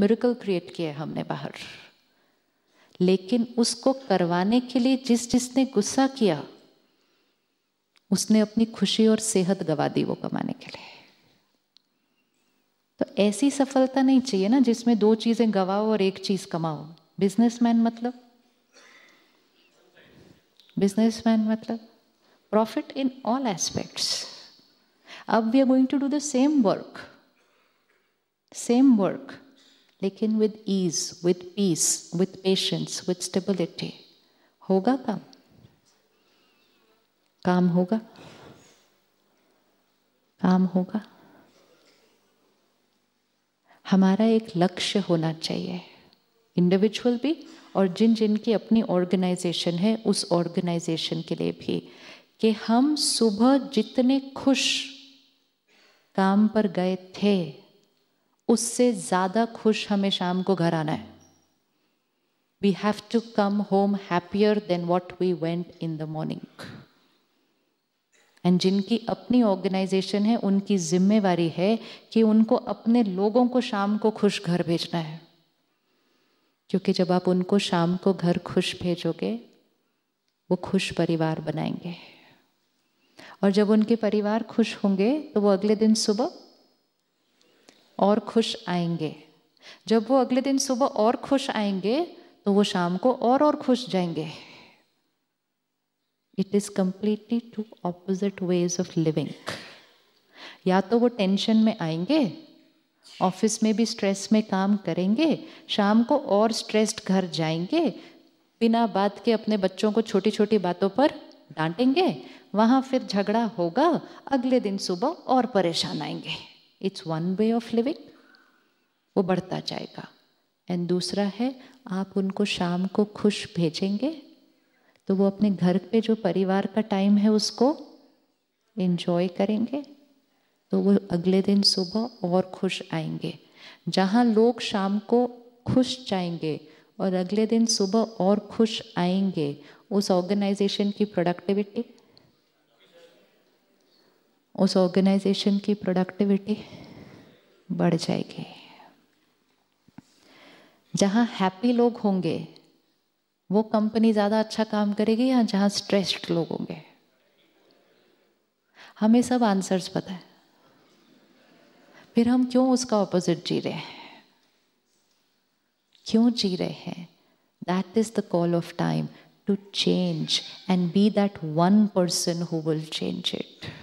miracle create किया है हमने बाहर लेकिन उसको करवाने के लिए जिस जिसने गुस्सा किया उसने अपनी खुशी और सेहत गवा दी वो कमाने के लिए तो ऐसी सफलता नहीं चाहिए ना जिसमें दो चीजें गवाओ और एक चीज कमाओ बिजनेसमैन मतलब बिजनेसमैन मतलब प्रॉफिट इन ऑल एस्पेक्ट्स अब we are going to do the same work same work लेकिन with ease with peace with patience with stability होगा काम काम होगा काम होगा हमारा एक लक्ष्य होना चाहिए इंडिविजुअल भी और जिन जिन की अपनी ऑर्गेनाइजेशन है उस ऑर्गेनाइजेशन के लिए भी कि हम सुबह जितने खुश काम पर गए थे उससे ज़्यादा खुश हमें शाम को घर आना है we have to come home happier than what we went in the morning and जिनकी अपनी ऑर्गेनाइजेशन है उनकी जिम्मेवारी है कि उनको अपने लोगों को शाम को खुश घर भेजना है क्योंकि जब आप उनको शाम को घर खुश भेजोगे वो खुश परिवार बनाएंगे और जब उनके परिवार खुश होंगे तो वो अगले दिन सुबह और खुश आएंगे जब वो अगले दिन सुबह और खुश आएंगे तो वो शाम को और और खुश जाएंगे it is completely two opposite ways of living या तो वो टेंशन में आएंगे ऑफिस में भी स्ट्रेस में काम करेंगे शाम को और स्ट्रेस्ड घर जाएंगे बिना बात के अपने बच्चों को छोटी छोटी बातों पर डांटेंगे वहाँ फिर झगड़ा होगा अगले दिन सुबह और परेशान आएंगे it's one way of living वो बढ़ता जाएगा एंड दूसरा है आप उनको शाम को खुश भेजेंगे तो वो अपने घर पे जो परिवार का टाइम है उसको इन्जॉय करेंगे तो वो अगले दिन सुबह और खुश आएंगे जहाँ लोग शाम को खुश जाएंगे और अगले दिन सुबह और खुश आएंगे उस ऑर्गेनाइजेशन की प्रोडक्टिविटी उस ऑर्गेनाइजेशन की प्रोडक्टिविटी बढ़ जाएगी जहाँ हैप्पी लोग होंगे वो कंपनी ज़्यादा अच्छा काम करेगी या जहाँ स्ट्रेस्ड लोग होंगे हमें सब आंसर्स पता है फिर हम क्यों उसका ऑपोजिट जी रहे हैं क्यों जी रहे हैं that is the call of time to change and be that one person who will change it